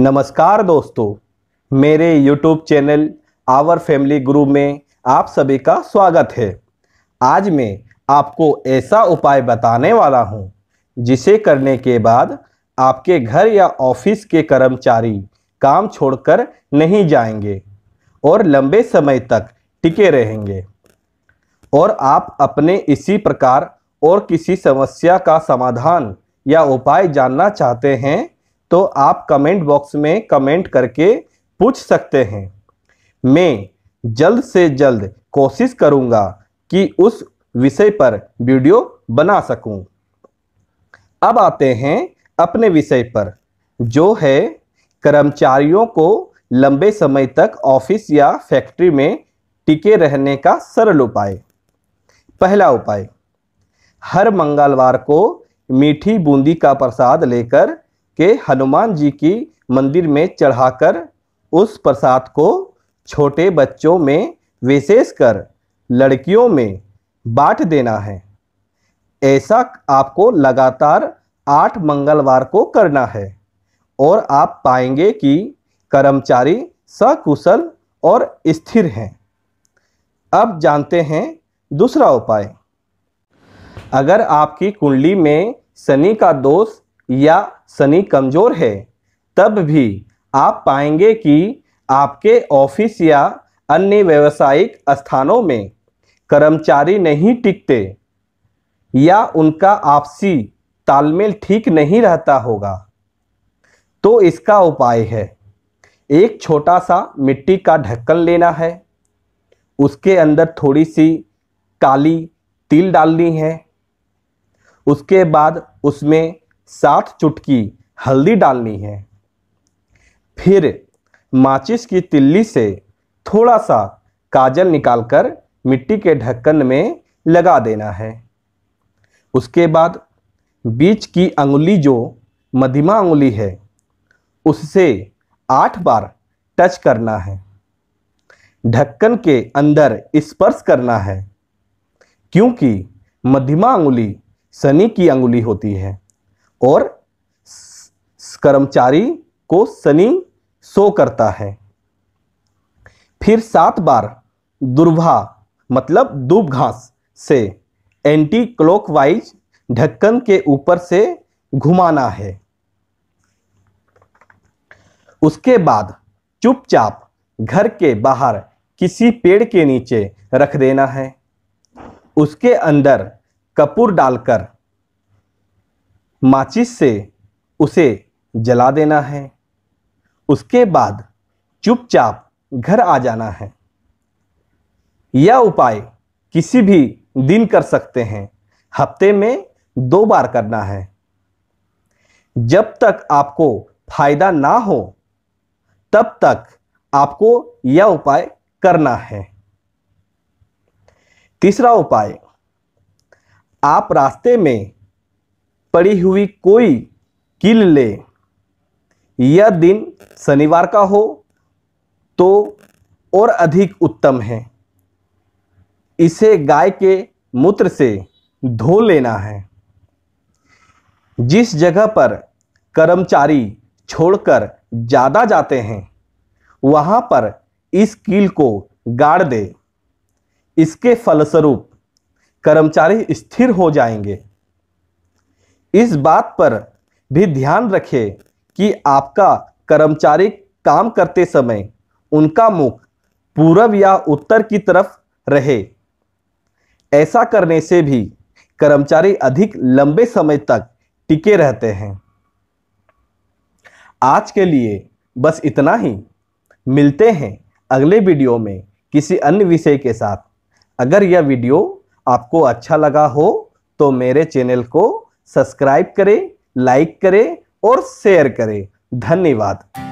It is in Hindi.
नमस्कार दोस्तों मेरे YouTube चैनल आवर फैमिली गुरु में आप सभी का स्वागत है आज मैं आपको ऐसा उपाय बताने वाला हूँ जिसे करने के बाद आपके घर या ऑफिस के कर्मचारी काम छोड़कर नहीं जाएंगे और लंबे समय तक टिके रहेंगे और आप अपने इसी प्रकार और किसी समस्या का समाधान या उपाय जानना चाहते हैं तो आप कमेंट बॉक्स में कमेंट करके पूछ सकते हैं मैं जल्द से जल्द कोशिश करूंगा कि उस विषय पर वीडियो बना सकूं। अब आते हैं अपने विषय पर जो है कर्मचारियों को लंबे समय तक ऑफिस या फैक्ट्री में टिके रहने का सरल उपाय पहला उपाय हर मंगलवार को मीठी बूंदी का प्रसाद लेकर के हनुमान जी की मंदिर में चढ़ाकर उस प्रसाद को छोटे बच्चों में विशेषकर लड़कियों में बांट देना है ऐसा आपको लगातार आठ मंगलवार को करना है और आप पाएंगे कि कर्मचारी सकुशल और स्थिर हैं अब जानते हैं दूसरा उपाय अगर आपकी कुंडली में शनि का दोष या शनि कमज़ोर है तब भी आप पाएंगे कि आपके ऑफिस या अन्य व्यावसायिक स्थानों में कर्मचारी नहीं टिकते या उनका आपसी तालमेल ठीक नहीं रहता होगा तो इसका उपाय है एक छोटा सा मिट्टी का ढक्कन लेना है उसके अंदर थोड़ी सी काली तिल डालनी है उसके बाद उसमें सात चुटकी हल्दी डालनी है फिर माचिस की तिल्ली से थोड़ा सा काजल निकालकर मिट्टी के ढक्कन में लगा देना है उसके बाद बीच की अंगुली जो मध्यमा अंगुली है उससे आठ बार टच करना है ढक्कन के अंदर स्पर्श करना है क्योंकि मध्यमा अंगुली शनि की अंगुली होती है और कर्मचारी को शनि सो करता है फिर सात बार दुर्भा मतलब दूब घास से एंटी क्लॉकवाइज ढक्कन के ऊपर से घुमाना है उसके बाद चुपचाप घर के बाहर किसी पेड़ के नीचे रख देना है उसके अंदर कपूर डालकर माचिस से उसे जला देना है उसके बाद चुपचाप घर आ जाना है यह उपाय किसी भी दिन कर सकते हैं हफ्ते में दो बार करना है जब तक आपको फायदा ना हो तब तक आपको यह उपाय करना है तीसरा उपाय आप रास्ते में पड़ी हुई कोई किल ले यह दिन शनिवार का हो तो और अधिक उत्तम है इसे गाय के मूत्र से धो लेना है जिस जगह पर कर्मचारी छोड़कर ज़्यादा जाते हैं वहाँ पर इस कील को गाड़ दे इसके फलस्वरूप कर्मचारी स्थिर हो जाएंगे इस बात पर भी ध्यान रखें कि आपका कर्मचारी काम करते समय उनका मुख पूर्व या उत्तर की तरफ रहे ऐसा करने से भी कर्मचारी अधिक लंबे समय तक टिके रहते हैं आज के लिए बस इतना ही मिलते हैं अगले वीडियो में किसी अन्य विषय के साथ अगर यह वीडियो आपको अच्छा लगा हो तो मेरे चैनल को सब्सक्राइब करें लाइक करें और शेयर करें धन्यवाद